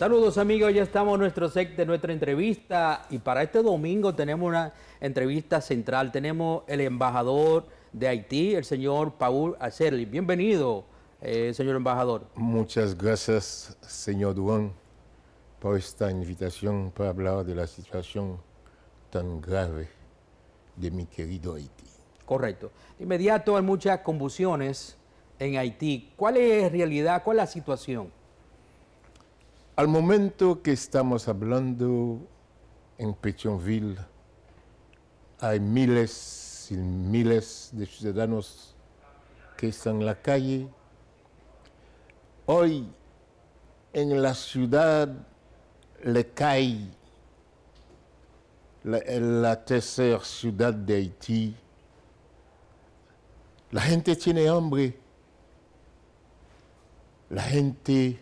Saludos amigos, ya estamos en nuestro set de nuestra entrevista y para este domingo tenemos una entrevista central. Tenemos el embajador de Haití, el señor Paul Acerli. Bienvenido, eh, señor embajador. Muchas gracias, señor Duan, por esta invitación para hablar de la situación tan grave de mi querido Haití. Correcto. inmediato hay muchas convulsiones en Haití. ¿Cuál es la realidad? ¿Cuál es la situación? Al momento que estamos hablando en Petionville, hay miles y miles de ciudadanos que están en la calle. Hoy en la ciudad le cae la, la tercera ciudad de Haití. La gente tiene hambre. La gente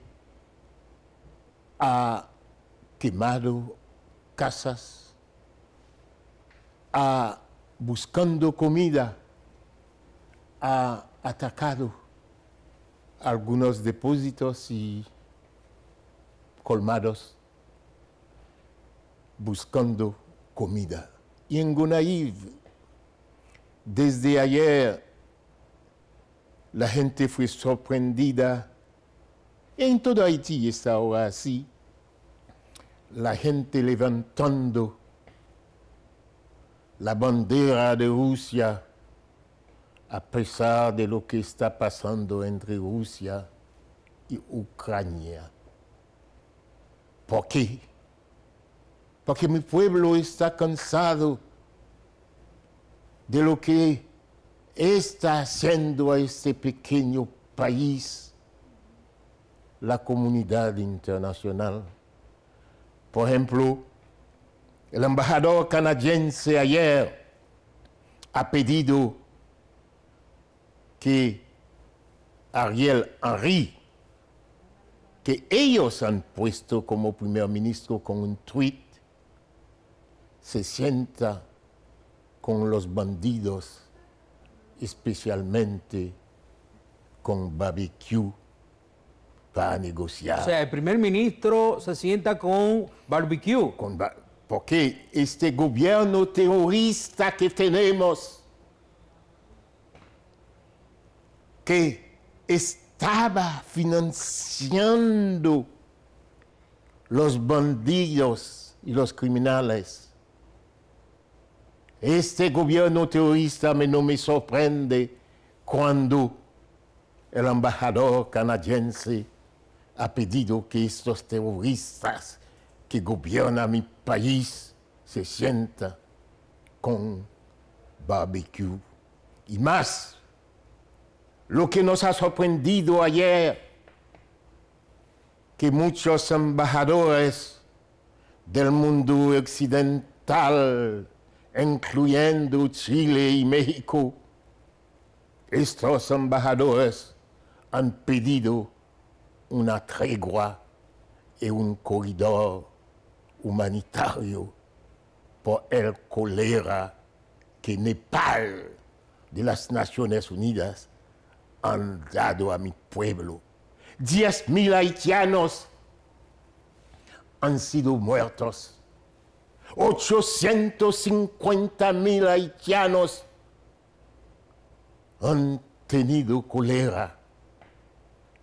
ha quemado casas, ha buscando comida, ha atacado algunos depósitos y colmados buscando comida. Y en Gunaiv desde ayer, la gente fue sorprendida en todo Haití está ahora así. La gente levantando la bandera de Rusia a pesar de lo que está pasando entre Rusia y Ucrania. ¿Por qué? Porque mi pueblo está cansado de lo que está haciendo a este pequeño país la comunidad internacional. Por ejemplo, el embajador canadiense ayer ha pedido que Ariel Henry, que ellos han puesto como primer ministro con un tweet, se sienta con los bandidos, especialmente con barbecue para negociar. O sea, el primer ministro se sienta con barbecue. porque este gobierno terrorista que tenemos, que estaba financiando los bandidos y los criminales. Este gobierno terrorista me no me sorprende cuando el embajador canadiense ha pedido que estos terroristas que gobiernan mi país se sientan con barbecue. Y más, lo que nos ha sorprendido ayer, que muchos embajadores del mundo occidental, incluyendo Chile y México, estos embajadores han pedido una tregua y e un corredor humanitario por el cólera que Nepal de las Naciones Unidas han dado a mi pueblo. Diez mil haitianos han sido muertos. cincuenta mil haitianos han tenido cólera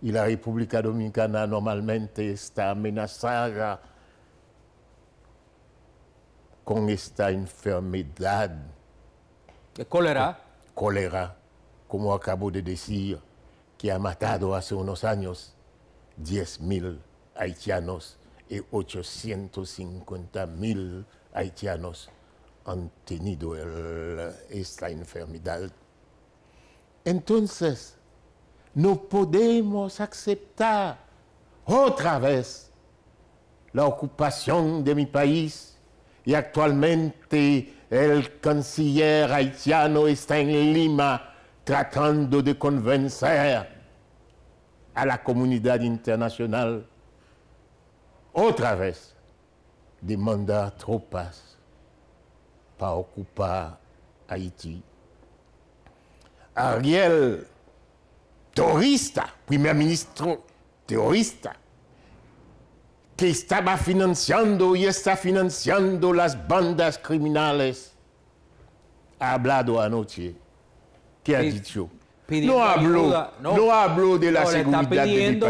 y la República Dominicana normalmente está amenazada con esta enfermedad. ¿De cólera? cólera, como acabo de decir, que ha matado hace unos años 10.000 haitianos y 850.000 haitianos han tenido esta enfermedad. Entonces, Nous pouvons accepter au vez l'occupation de mon pays et actuellement le canciller haitiano est en Lima tratando de convencer à internationale, internacional travers vez de mandar tropas para ocupar Haïti. Ariel terrorista, primer ministro terrorista, que estaba financiando y está financiando las bandas criminales, ha hablado anoche. ¿Qué ha dicho? No habló, de la seguridad país.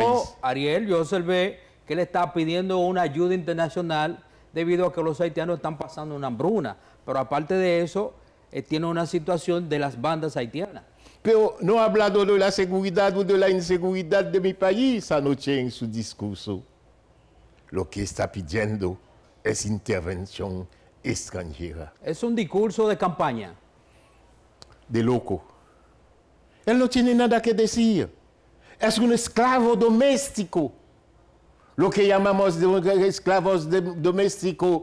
Ariel, yo observé que le está pidiendo una ayuda internacional debido a que los haitianos están pasando una hambruna. Pero aparte de eso, eh, tiene una situación de las bandas haitianas pero no ha hablado de la seguridad o de la inseguridad de mi país anoche en su discurso. Lo que está pidiendo es intervención extranjera. Es un discurso de campaña. De loco. Él no tiene nada que decir. Es un esclavo doméstico. Lo que llamamos esclavos domésticos.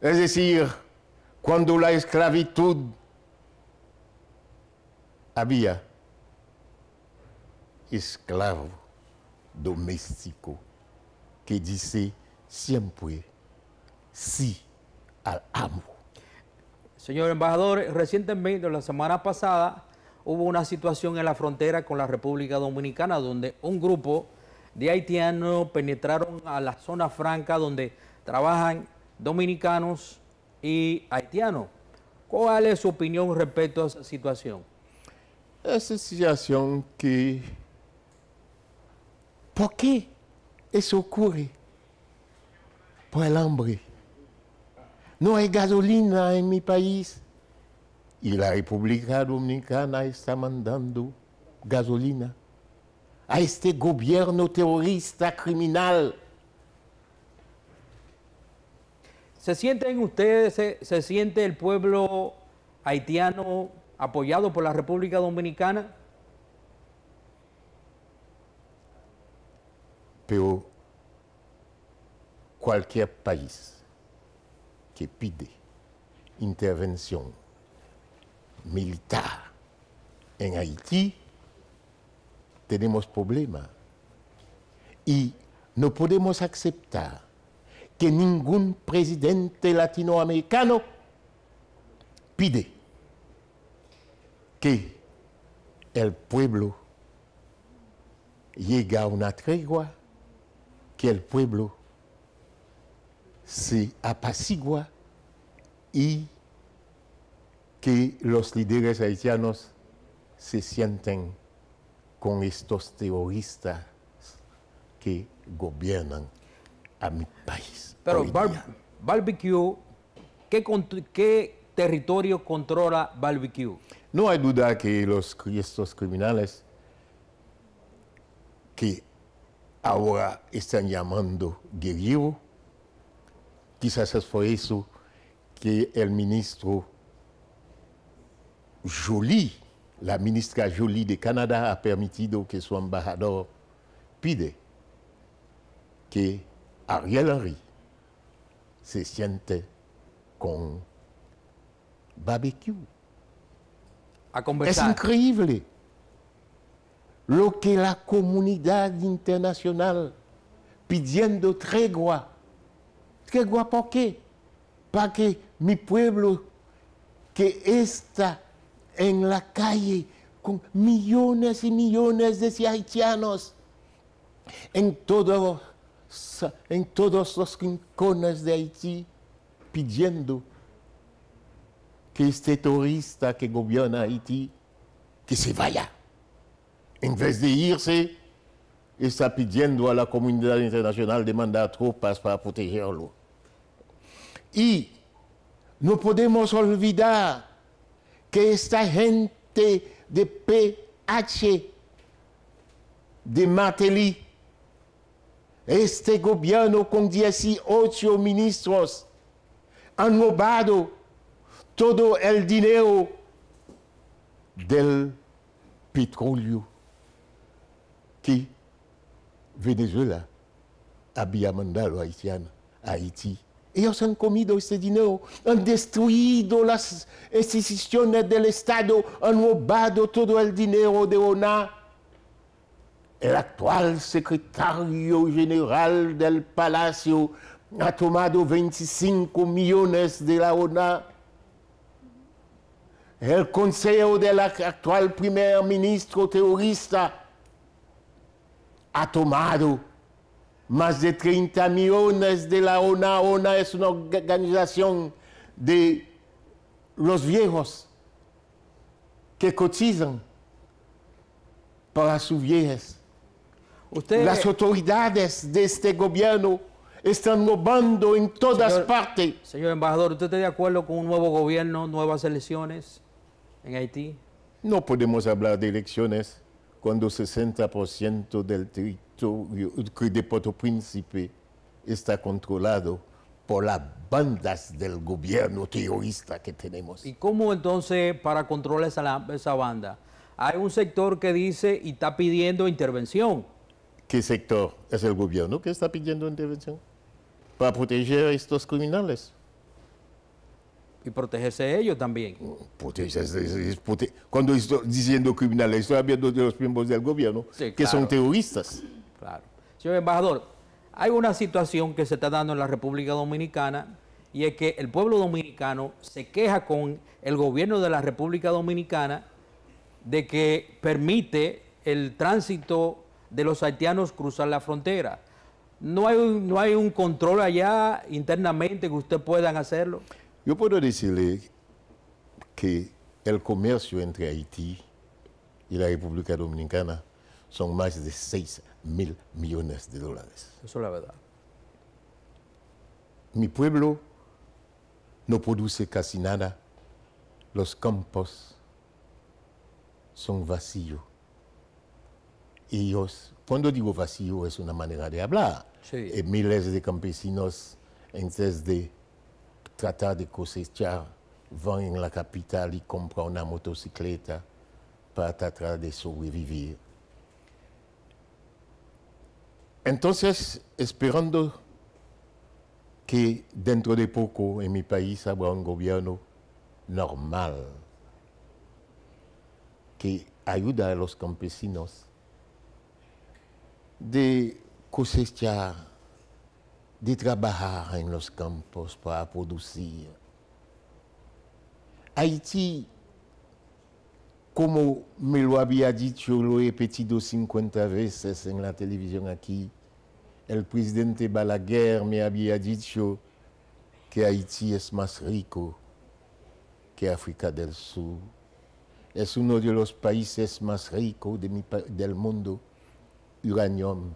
Es decir, cuando la esclavitud había esclavo doméstico que dice siempre sí al amo. Señor embajador, recientemente, la semana pasada, hubo una situación en la frontera con la República Dominicana donde un grupo de haitianos penetraron a la zona franca donde trabajan dominicanos y haitianos. ¿Cuál es su opinión respecto a esa situación? Esa situación que por qué eso ocurre? Por el hambre. No hay gasolina en mi país. Y la República Dominicana está mandando gasolina a este gobierno terrorista criminal. ¿Se sienten ustedes, se siente el pueblo haitiano apoyado por la República Dominicana? Pero cualquier país que pide intervención militar en Haití, tenemos problemas. Y no podemos aceptar que ningún presidente latinoamericano pide que el pueblo llega a una tregua, que el pueblo se apacigua y que los líderes haitianos se sienten con estos terroristas que gobiernan a mi país. Pero barbecue, ¿qué, qué, territorio controla barbecue. No hay duda que los, estos criminales que ahora están llamando guerrilleros, quizás es por eso que el ministro Jolie, la ministra Jolie de Canadá ha permitido que su embajador pide que Ariel Henry se siente con barbecue. Es increíble lo que la comunidad internacional pidiendo tregua. ¿Tregua por qué? Para que mi pueblo que está en la calle con millones y millones de haitianos en todos, en todos los rincones de Haití pidiendo que ces touristes qui gouverne Haïti, qui se vaya. En vez de irse, c'est et ça à doit la communauté internationale demander à trop passe pour protéger l'eau. Et nous podemos olvidar que esta gente de PH, de Matéli, este gobierno con 18 ministros, robado todo el dinero del petróleo que Venezuela había mandado a Haitiana, a Haití. Ellos han comido ese dinero, han destruido las instituciones del Estado, han robado tout el dinero de ONA. El actual secretario general del Palacio ha tomado 25 millones de la ONA el consejo del actual primer ministro terrorista ha tomado más de 30 millones de la ONA. ONA es una organización de los viejos que cotizan para sus viejas. Las autoridades de este gobierno están robando en todas partes. Señor embajador, ¿usted está de acuerdo con un nuevo gobierno, nuevas elecciones? en Haití? No podemos hablar de elecciones cuando 60% del territorio de Puerto-Príncipe está controlado por las bandas del gobierno terrorista que tenemos. ¿Y cómo entonces para controlar esa, esa banda? Hay un sector que dice y está pidiendo intervención. ¿Qué sector? Es el gobierno que está pidiendo intervención para proteger a estos criminales y protegerse ellos también. Pues cuando estoy diciendo criminales, estoy hablando de los miembros del gobierno que son terroristas. Claro. Señor embajador, hay una situación que se está dando en la República Dominicana y es que el pueblo dominicano se queja con el gobierno de la República Dominicana de que permite el tránsito de los haitianos cruzar la frontera. ¿No hay, no hay un control allá internamente que ustedes puedan hacerlo? Yo puedo decirle que el comercio entre Haití y la República Dominicana son más de 6 mil millones de dólares. Eso es la verdad. Mi pueblo no produce casi nada. Los campos son vacíos. Ellos, cuando digo vacío, es una manera de hablar. Eh, miles de campesinos en de tratar de cosechar van en la capital y compran una motocicleta para tratar de sobrevivir. Entonces, esperando que dentro de poco en mi país habrá un gobierno normal que ayuda a los campesinos de cosechar de trabajar en los campos para producir. Haití, como me lo había dicho, lo he repetido 50 veces en la televisión aquí, el presidente Balaguer me había dicho que Haití es más rico que África del Sur. Es uno de los países más ricos del mundo, uranium,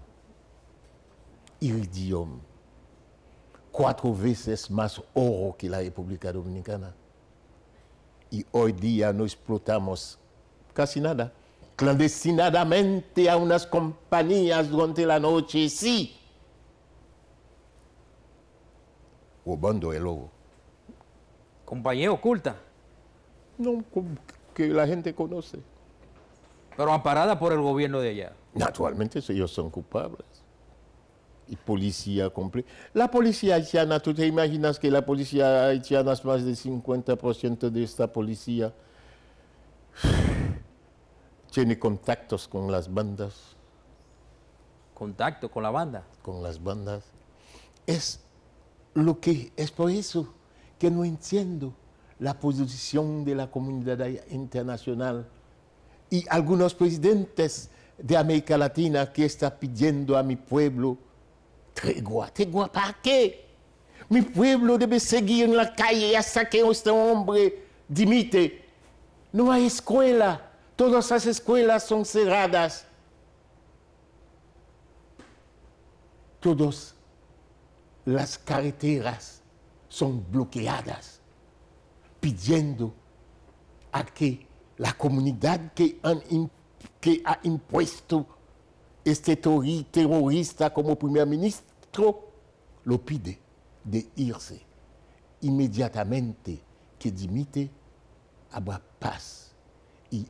iridium cuatro veces más oro que la República Dominicana. Y hoy día no explotamos casi nada. Clandestinadamente a unas compañías durante la noche, sí. Robando el oro. Compañía oculta. No, que la gente conoce. Pero amparada por el gobierno de allá. Naturalmente ellos son culpables y policía completa. La policía haitiana, tú te imaginas que la policía haitiana es más del 50% de esta policía. Tiene contactos con las bandas. ¿Contacto con la banda? Con las bandas. Es lo que, es por eso que no entiendo la posición de la comunidad internacional y algunos presidentes de América Latina que están pidiendo a mi pueblo tregua, tregua para qué? Mi pueblo debe seguir en la calle hasta que este hombre dimite. No hay escuela, todas las escuelas son cerradas. Todas las carreteras son bloqueadas, pidiendo a que la comunidad que, que ha impuesto este terrorista como primer ministro Trop lo pide de irse. Inmediatamente que dimite, habrá paz y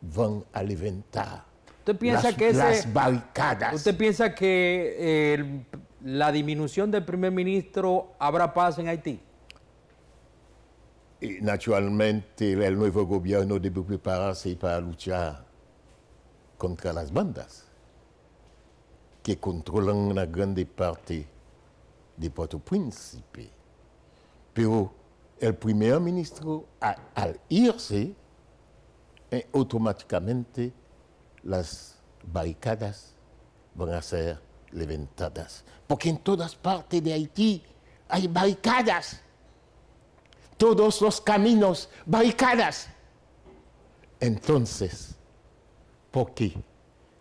van a levantar ¿Usted piensa las, que barricadas. ¿Usted piensa que eh, la disminución del primer ministro habrá paz en Haití? naturalmente, el nuevo gobierno debe prepararse para luchar contra las bandas que controlan una gran parte de Puerto Príncipe. Pero el primer ministro, al irse, eh, automáticamente las barricadas van a ser levantadas. Porque en todas partes de Haití hay barricadas. Todos los caminos, barricadas. Entonces, ¿por qué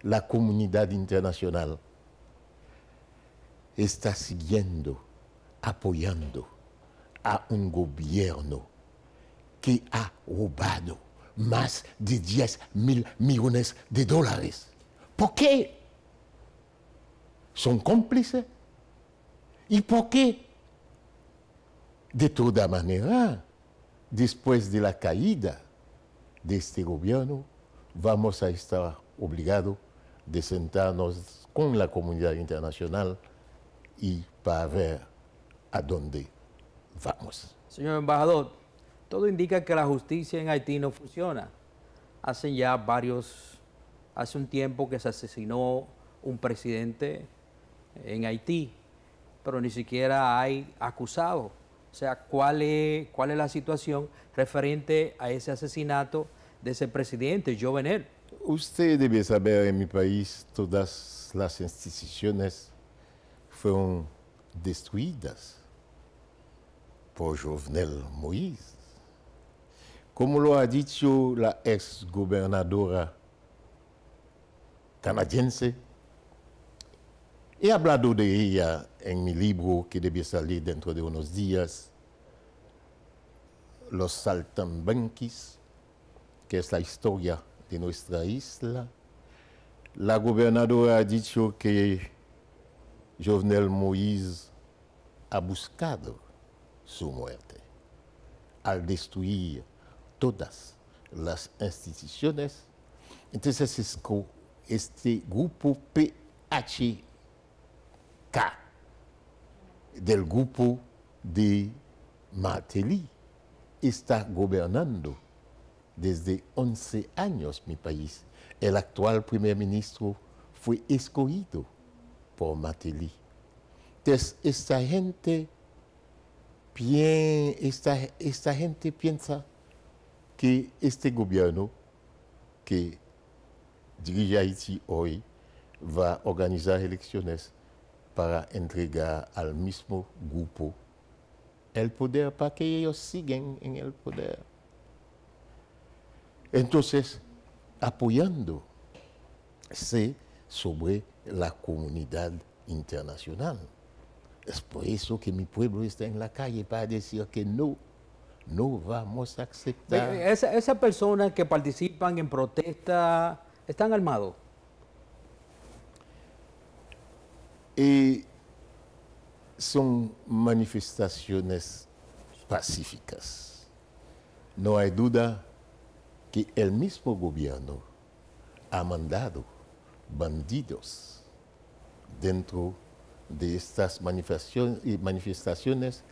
la comunidad internacional está siguiendo, apoyando a un gobierno que ha robado más de 10 mil millones de dólares. ¿Por qué? ¿Son cómplices? ¿Y por qué? De toda manera, después de la caída de este gobierno, vamos a estar obligados de sentarnos con la comunidad internacional y para ver a dónde vamos. Señor embajador, todo indica que la justicia en Haití no funciona. Hace ya varios, hace un tiempo que se asesinó un presidente en Haití, pero ni siquiera hay acusado. O sea, ¿cuál es, cuál es la situación referente a ese asesinato de ese presidente, Jovenel? Usted debe saber en mi país todas las instituciones fueron destruidas por Jovenel Moïse. Como lo ha dicho la ex gobernadora canadiense, he hablado de ella en mi libro que debe salir dentro de unos días, Los Saltambanquis, que es la historia de nuestra isla. La gobernadora ha dicho que Jovenel Moïse ha buscado su muerte al destruir todas las instituciones. Entonces este grupo PHK del grupo de Martelly está gobernando desde 11 años mi país. El actual primer ministro fue escogido por Entonces, esta gente, gente piensa que este gobierno que dirige Haití hoy va a organizar elecciones para entregar al mismo grupo el poder para que ellos sigan en el poder. Entonces, apoyando sobre la comunidad internacional. Es por eso que mi pueblo está en la calle para decir que no, no vamos a aceptar. Esas personas que participan en protesta, ¿están armados? Y eh, son manifestaciones pacíficas. No hay duda que el mismo gobierno ha mandado bandidos dentro de estas manifestaciones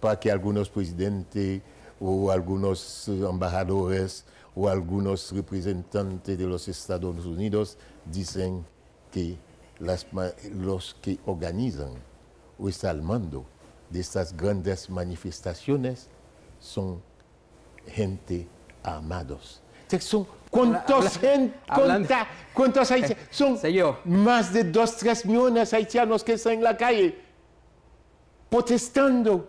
para que algunos presidentes o algunos embajadores o algunos representantes de los Estados Unidos dicen que los que organizan o están al mando de estas grandes manifestaciones son gente armados son ¿Cuántos, en, eh, Son más de 2, 3 millones haitianos que están en la calle protestando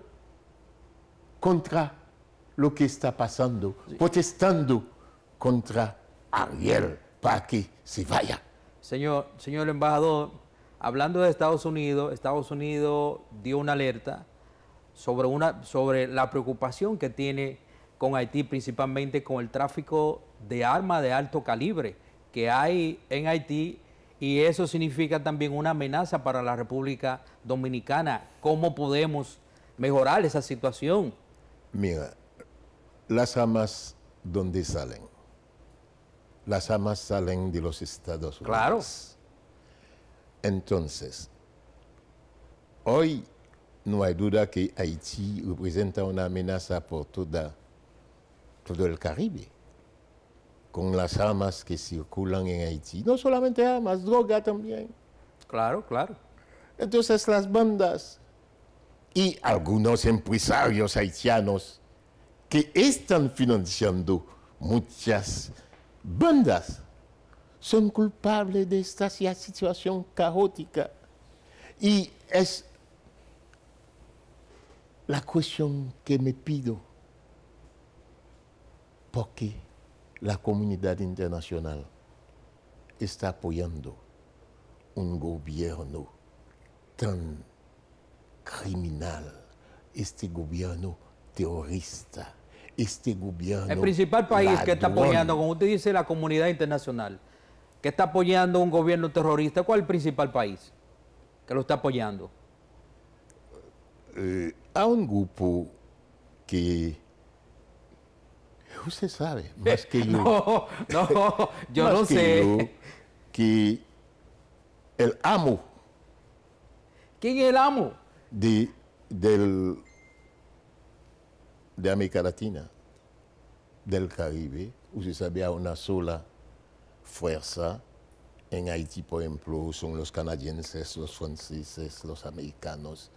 contra lo que está pasando, protestando contra Ariel para que se vaya. Señor, señor embajador, hablando de Estados Unidos, Estados Unidos dio una alerta sobre, una, sobre la preocupación que tiene con Haití, principalmente con el tráfico de armas de alto calibre que hay en Haití y eso significa también una amenaza para la República Dominicana. ¿Cómo podemos mejorar esa situación? Mira, las armas, ¿dónde salen? Las armas salen de los Estados Unidos. Claro. Entonces, hoy no hay duda que Haití representa una amenaza por toda, todo el Caribe con las armas que circulan en Haití. No solamente armas, droga también. Claro, claro. Entonces las bandas y algunos empresarios haitianos que están financiando muchas bandas son culpables de esta situación caótica. Y es la cuestión que me pido. ¿Por qué? la comunidad internacional está apoyando un gobierno tan criminal, este gobierno terrorista, este gobierno... El principal país que está apoyando, como usted dice, la comunidad internacional, que está apoyando un gobierno terrorista, ¿cuál es el principal país que lo está apoyando? Hay eh, un grupo que usted sabe, más que yo. no, yo no sé. que el amo. ¿Quién es el amo? De, del, de América Latina, del Caribe. Usted sabe, una sola fuerza en Haití, por ejemplo, son los canadienses, los franceses, los americanos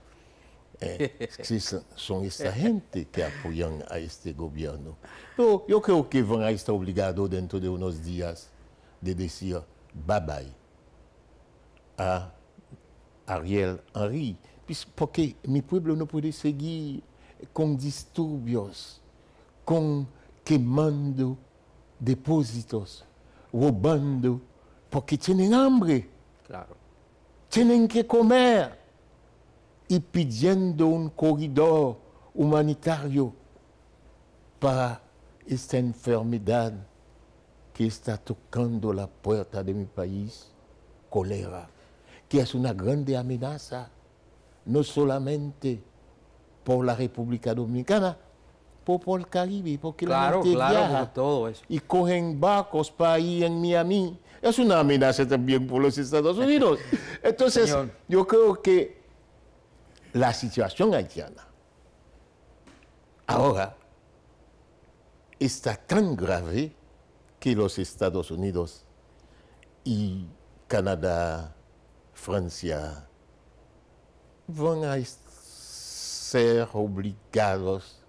eh, são son esta é. gente que apoiam a este governo. Pero então, eu creio que vão estar obrigados dentro de uns dias de dizer, bye bye a Ariel Henry, porque mi povo não pode seguir com distúrbios, com quemando depósitos, roubando, porque têm hambre. Claro. que comer. y pidiendo un corredor humanitario para esta enfermedad que está tocando la puerta de mi país, cólera, que es una grande amenaza, no solamente por la República Dominicana, por, por el Caribe, porque claro, la gente todo y cogen barcos para ir en Miami. Es una amenaza también por los Estados Unidos. Entonces, yo creo que la situación haitiana ahora está tan grave que los Estados Unidos y Canadá, Francia, van a ser obligados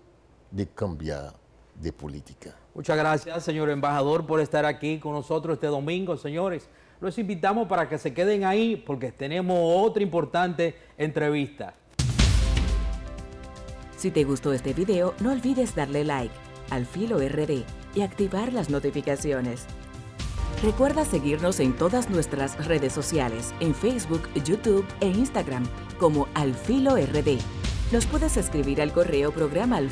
de cambiar de política. Muchas gracias, señor embajador, por estar aquí con nosotros este domingo, señores. Los invitamos para que se queden ahí porque tenemos otra importante entrevista. Si te gustó este video, no olvides darle like al Filo RD y activar las notificaciones. Recuerda seguirnos en todas nuestras redes sociales, en Facebook, YouTube e Instagram, como Al RD. Nos puedes escribir al correo programa